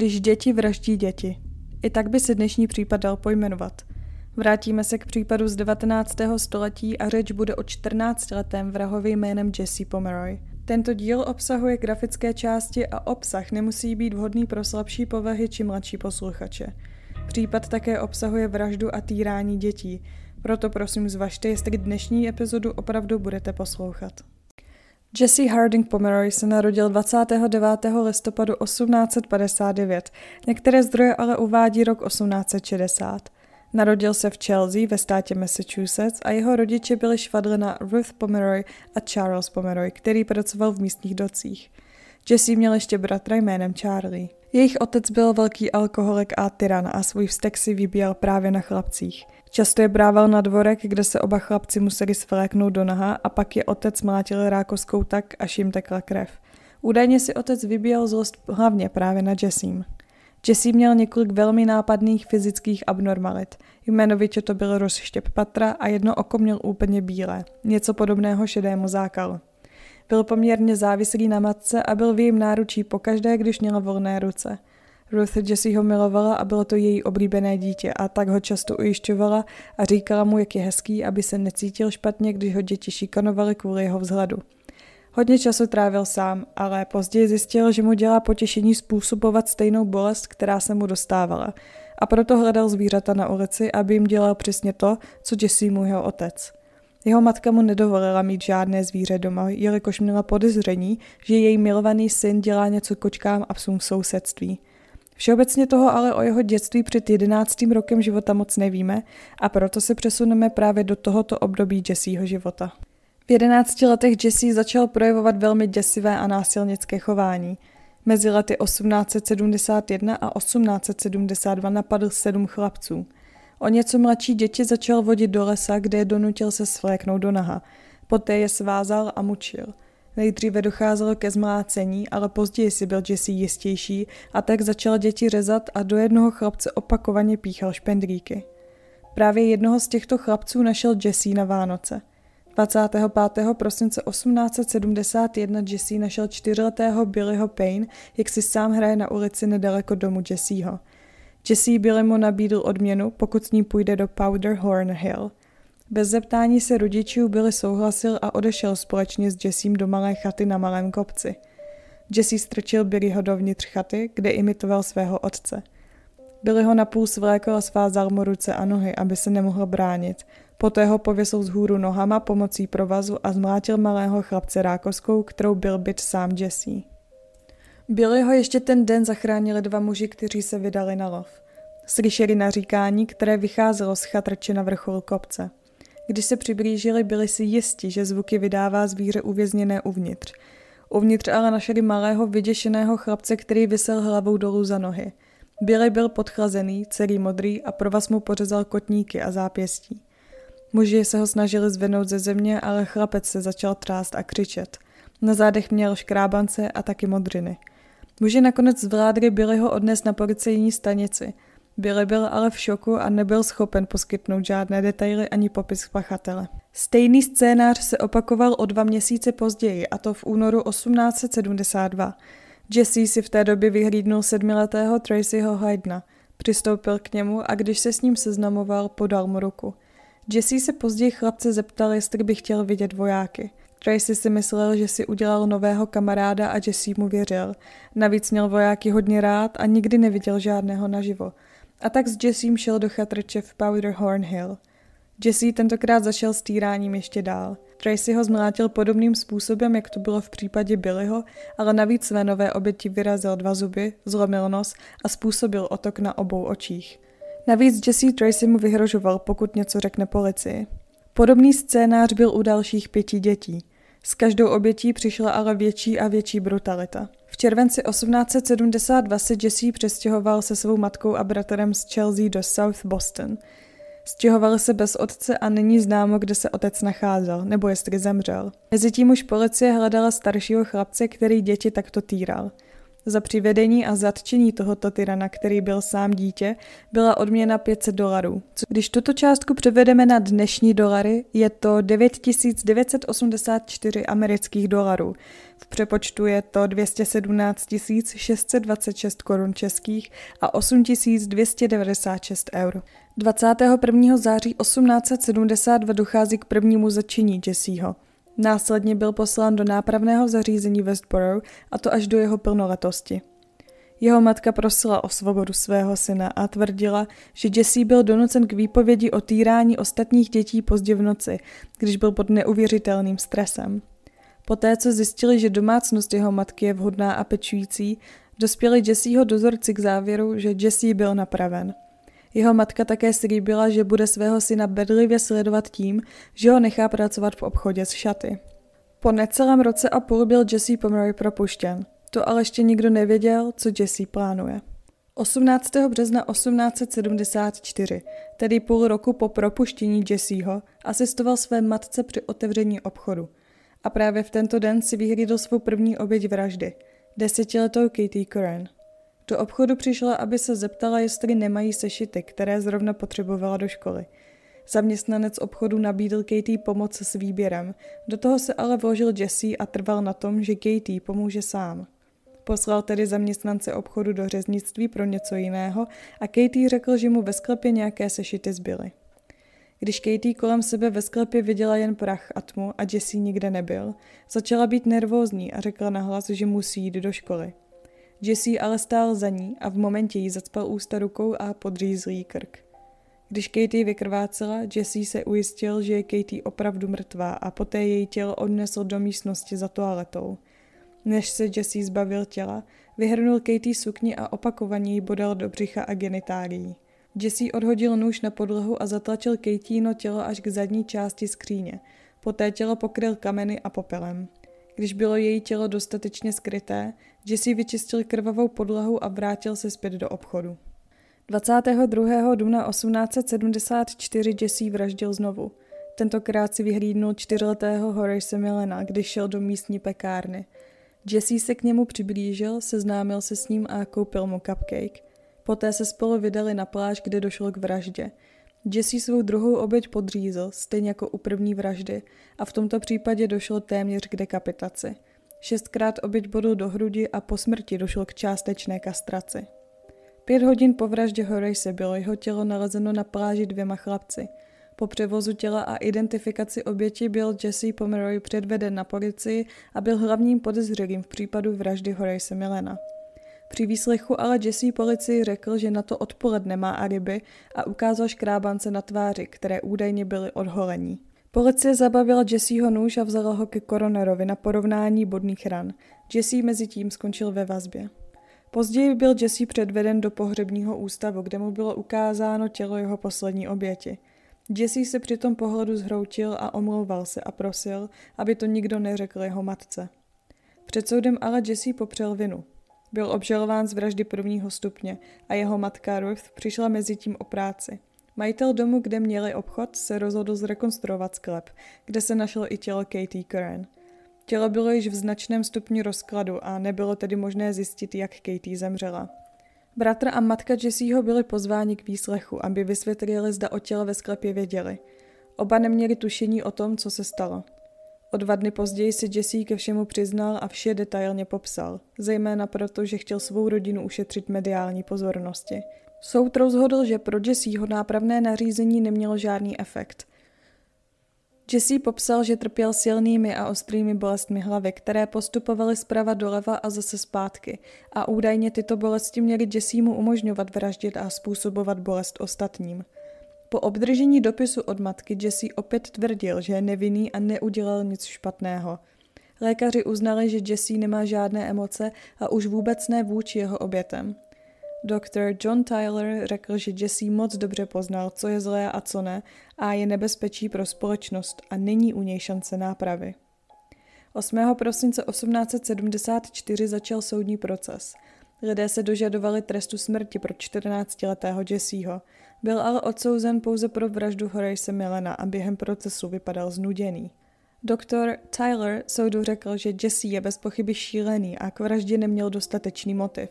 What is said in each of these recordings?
Když děti vraždí děti. I tak by se dnešní případ dal pojmenovat. Vrátíme se k případu z 19. století a řeč bude o 14-letém vrahovi jménem Jesse Pomeroy. Tento díl obsahuje grafické části a obsah nemusí být vhodný pro slabší povahy či mladší posluchače. Případ také obsahuje vraždu a týrání dětí, proto prosím zvažte, jestli dnešní epizodu opravdu budete poslouchat. Jesse Harding Pomeroy se narodil 29. listopadu 1859, některé zdroje ale uvádí rok 1860. Narodil se v Chelsea ve státě Massachusetts a jeho rodiče byli švadlena Ruth Pomeroy a Charles Pomeroy, který pracoval v místních docích. Jesse měl ještě bratra jménem Charlie. Jejich otec byl velký alkoholik a tyran a svůj vztek si vybíjel právě na chlapcích. Často je brával na dvorek, kde se oba chlapci museli svléknout do naha a pak je otec mlátil rákoskou tak, až jim tekla krev. Údajně si otec vybíjel zlost hlavně právě na Jessim. Jesse měl několik velmi nápadných fyzických abnormalit. Jmenovitě to byl rozštěp patra a jedno oko měl úplně bílé, něco podobného šedému zákalu. Byl poměrně závislý na matce a byl v jejím náručí pokaždé, když měla volné ruce. Ruth Jessie ho milovala a bylo to její oblíbené dítě a tak ho často ujišťovala a říkala mu, jak je hezký, aby se necítil špatně, když ho děti šikanovaly kvůli jeho vzhledu. Hodně času trávil sám, ale později zjistil, že mu dělá potěšení způsobovat stejnou bolest, která se mu dostávala. A proto hledal zvířata na ulici, aby jim dělal přesně to, co děsí mu jeho otec. Jeho matka mu nedovolila mít žádné zvíře doma, jelikož měla podezření, že její milovaný syn dělá něco kočkám a psům v sousedství. Všeobecně toho ale o jeho dětství před jedenáctým rokem života moc nevíme a proto se přesuneme právě do tohoto období Jesseho života. V jedenácti letech Jesse začal projevovat velmi děsivé a násilnické chování. Mezi lety 1871 a 1872 napadl sedm chlapců – O něco mladší děti začal vodit do lesa, kde je donutil se svléknout do naha. Poté je svázal a mučil. Nejdříve docházelo ke zmlácení, ale později si byl Jesse jistější a tak začal děti řezat a do jednoho chlapce opakovaně píchal špendlíky. Právě jednoho z těchto chlapců našel Jesse na Vánoce. 25. prosince 1871 Jesse našel čtyřletého Billyho Payne, jak si sám hraje na ulici nedaleko domu Jesseho. Jesse mu nabídl odměnu, pokud s ní půjde do Powder Horn Hill. Bez zeptání se rodičů Billy souhlasil a odešel společně s Jessem do malé chaty na malém kopci. Jesse strčil Billyho dovnitř chaty, kde imitoval svého otce. Billy ho napůl svlékl a svázal mu ruce a nohy, aby se nemohl bránit. Poté ho pověsil z hůru nohama pomocí provazu a zmlátil malého chlapce rákoskou, kterou byl byt sám Jesse. Byli ho ještě ten den zachránili dva muži, kteří se vydali na lov. Slyšeli naříkání, které vycházelo z chatrče na vrcholu kopce. Když se přiblížili, byli si jisti, že zvuky vydává zvíře uvězněné uvnitř. Uvnitř ale našli malého vyděšeného chlapce, který vysel hlavou dolů za nohy. Billy byl podchlazený, celý modrý a provaz mu pořezal kotníky a zápěstí. Muži se ho snažili zvednout ze země, ale chlapec se začal trást a křičet. Na zádech měl škrábance a taky modriny – Muži nakonec zvládli Billyho odnes na policejní stanici. Billy byl ale v šoku a nebyl schopen poskytnout žádné detaily ani popis pachatele. Stejný scénář se opakoval o dva měsíce později, a to v únoru 1872. Jesse si v té době vyhlídnul sedmiletého Tracyho Hydena. Přistoupil k němu a když se s ním seznamoval, podal mu ruku. Jesse se později chlapce zeptal, jestli by chtěl vidět vojáky. Tracy si myslel, že si udělal nového kamaráda a si mu věřil. Navíc měl vojáky hodně rád a nikdy neviděl žádného naživo. A tak s Jessem šel do chatrče v Powder Horn Hill. Jesse tentokrát zašel s týráním ještě dál. Tracy ho zmlátil podobným způsobem, jak to bylo v případě Billyho, ale navíc své nové oběti vyrazil dva zuby, zlomil nos a způsobil otok na obou očích. Navíc Jesse Tracy mu vyhrožoval, pokud něco řekne policii. Podobný scénář byl u dalších pěti dětí. S každou obětí přišla ale větší a větší brutalita. V červenci 1872 se Jesse přestěhoval se svou matkou a bratrem z Chelsea do South Boston. Stěhoval se bez otce a není známo, kde se otec nacházel, nebo jestli zemřel. Mezitím už policie hledala staršího chlapce, který děti takto týral. Za přivedení a zatčení tohoto tyrana, který byl sám dítě, byla odměna 500 dolarů. Když tuto částku převedeme na dnešní dolary, je to 9984 amerických dolarů. V přepočtu je to 217 626 korun českých a 8296 eur. 21. září 1872 dochází k prvnímu začení Jesseho. Následně byl poslán do nápravného zařízení Westboro a to až do jeho plnoletosti. Jeho matka prosila o svobodu svého syna a tvrdila, že Jesse byl donucen k výpovědi o týrání ostatních dětí pozdě v noci, když byl pod neuvěřitelným stresem. Poté, co zjistili, že domácnost jeho matky je vhodná a pečující, dospěli Jesseho dozorci k závěru, že Jesse byl napraven – jeho matka také slíbila, že bude svého syna bedlivě sledovat tím, že ho nechá pracovat v obchodě s šaty. Po necelém roce a půl byl Jesse Pomeroy propuštěn. To ale ještě nikdo nevěděl, co Jesse plánuje. 18. března 1874, tedy půl roku po propuštění Jesseho, asistoval své matce při otevření obchodu. A právě v tento den si vyhlídl svou první oběť vraždy, desetiletou Katie Curran. Do obchodu přišla, aby se zeptala, jestli nemají sešity, které zrovna potřebovala do školy. Zaměstnanec obchodu nabídl Katie pomoc s výběrem, do toho se ale vložil Jesse a trval na tom, že Katie pomůže sám. Poslal tedy zaměstnance obchodu do řeznictví pro něco jiného a Katie řekl, že mu ve sklepě nějaké sešity zbyly. Když Katie kolem sebe ve sklepě viděla jen prach a tmu a Jesse nikde nebyl, začala být nervózní a řekla nahlas, že musí jít do školy. Jesse ale stál za ní a v momentě jí zacpal ústa rukou a podřízl jí krk. Když Katie vykrvácela, Jesse se ujistil, že je Katie opravdu mrtvá a poté její tělo odnesl do místnosti za toaletou. Než se Jesse zbavil těla, vyhrnul Katie sukni a opakovaně ji bodal do břicha a genitálií. Jesse odhodil nůž na podlahu a zatlačil Katieino tělo až k zadní části skříně. Poté tělo pokryl kameny a popelem když bylo její tělo dostatečně skryté, Jesse vyčistil krvavou podlahu a vrátil se zpět do obchodu. 22. dubna 1874 Jesse vraždil znovu. Tentokrát si vyhlídnul čtyřletého Horace Milena, když šel do místní pekárny. Jesse se k němu přiblížil, seznámil se s ním a koupil mu cupcake. Poté se spolu vydali na pláž, kde došlo k vraždě – Jesse svou druhou oběť podřízl, stejně jako u první vraždy, a v tomto případě došlo téměř k dekapitaci. Šestkrát oběť bodl do hrudi a po smrti došlo k částečné kastraci. Pět hodin po vraždě Horace bylo jeho tělo nalezeno na pláži dvěma chlapci. Po převozu těla a identifikaci oběti byl Jesse Pomeroy předveden na policii a byl hlavním podezřelým v případu vraždy Horace Milena. Při výslechu ale Jesse policii řekl, že na to odpoledne má alibi a ukázal škrábance na tváři, které údajně byly odholení. Policie zabavila Jesseho nůž a vzala ho ke koronerovi na porovnání bodných ran. Jesse mezi tím skončil ve vazbě. Později byl Jesse předveden do pohřebního ústavu, kde mu bylo ukázáno tělo jeho poslední oběti. Jesse se při tom pohledu zhroutil a omlouval se a prosil, aby to nikdo neřekl jeho matce. Před soudem ale Jesse popřel vinu. Byl obžalován z vraždy prvního stupně a jeho matka Ruth přišla mezi tím o práci. Majitel domu, kde měli obchod, se rozhodl zrekonstruovat sklep, kde se našlo i tělo Katie Curran. Tělo bylo již v značném stupni rozkladu a nebylo tedy možné zjistit, jak Katie zemřela. Bratr a matka Jesseho byli pozváni k výslechu, aby vysvětlili, zda o těle ve sklepě věděli. Oba neměli tušení o tom, co se stalo. O dva dny později si Jesse ke všemu přiznal a vše detailně popsal, zejména proto, že chtěl svou rodinu ušetřit mediální pozornosti. Soud rozhodl, že pro Jesseho nápravné nařízení nemělo žádný efekt. Jesse popsal, že trpěl silnými a ostrými bolestmi hlavy, které postupovaly zprava doleva a zase zpátky a údajně tyto bolesti měly Jesse mu umožňovat vraždit a způsobovat bolest ostatním. Po obdržení dopisu od matky Jesse opět tvrdil, že je nevinný a neudělal nic špatného. Lékaři uznali, že Jesse nemá žádné emoce a už vůbec ne vůči jeho obětem. Doktor John Tyler řekl, že Jesse moc dobře poznal, co je zlé a co ne, a je nebezpečí pro společnost a není u něj šance nápravy. 8. prosince 1874 začal soudní proces. Lidé se dožadovali trestu smrti pro 14-letého Jesseho. Byl ale odsouzen pouze pro vraždu Horace Milena a během procesu vypadal znuděný. Doktor Tyler soudu řekl, že Jesse je bez pochyby šílený a k vraždě neměl dostatečný motiv.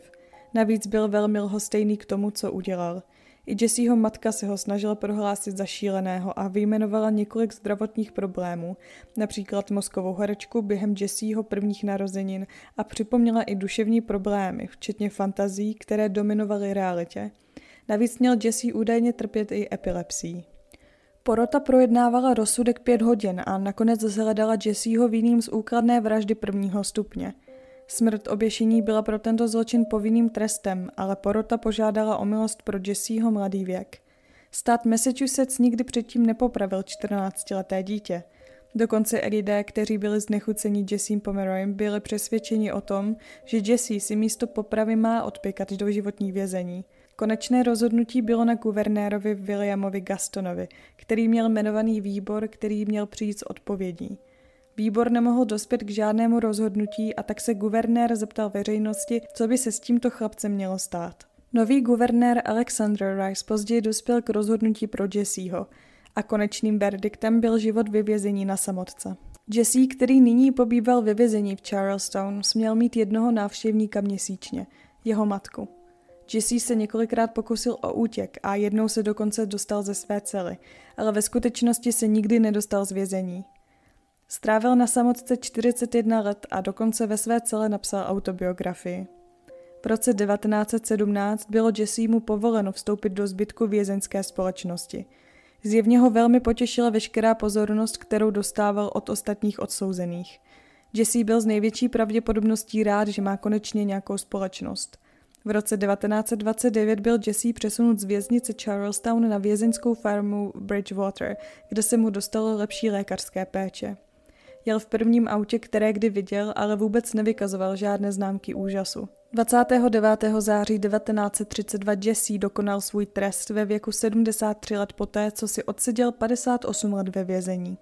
Navíc byl velmi lhostejný k tomu, co udělal. I Jesseho matka se ho snažila prohlásit za šíleného a vyjmenovala několik zdravotních problémů, například mozkovou horečku během Jesseho prvních narozenin a připomněla i duševní problémy, včetně fantazí, které dominovaly realitě – Navíc měl Jesse údajně trpět i epilepsií. Porota projednávala rozsudek pět hodin a nakonec zhledala Jesseho vinným z úkladné vraždy prvního stupně. Smrt oběšení byla pro tento zločin povinným trestem, ale porota požádala o milost pro Jesseho mladý věk. Stát Massachusetts nikdy předtím nepopravil 14-leté dítě. Dokonce i lidé, kteří byli znechuceni Jessem Pomeroyem, byli přesvědčeni o tom, že Jesse si místo popravy má odpěkat do životní vězení – Konečné rozhodnutí bylo na guvernérovi Williamovi Gastonovi, který měl jmenovaný výbor, který měl přijít s odpovědí. Výbor nemohl dospět k žádnému rozhodnutí a tak se guvernér zeptal veřejnosti, co by se s tímto chlapcem mělo stát. Nový guvernér Alexander Rice později dospěl k rozhodnutí pro Jesseho a konečným verdiktem byl život vyvězení na samotce. Jesse, který nyní pobýval ve vězení v Charlestown, směl mít jednoho návštěvníka měsíčně, jeho matku. Jesse se několikrát pokusil o útěk a jednou se dokonce dostal ze své cely, ale ve skutečnosti se nikdy nedostal z vězení. Strávil na samotce 41 let a dokonce ve své cele napsal autobiografii. V roce 1917 bylo Jesse mu povoleno vstoupit do zbytku vězeňské společnosti. Zjevně ho velmi potěšila veškerá pozornost, kterou dostával od ostatních odsouzených. Jesse byl z největší pravděpodobností rád, že má konečně nějakou společnost – v roce 1929 byl Jesse přesunut z věznice Charlestown na vězeňskou farmu Bridgewater, kde se mu dostalo lepší lékařské péče. Jel v prvním autě, které kdy viděl, ale vůbec nevykazoval žádné známky úžasu. 29. září 1932 Jesse dokonal svůj trest ve věku 73 let poté, co si odseděl 58 let ve vězení.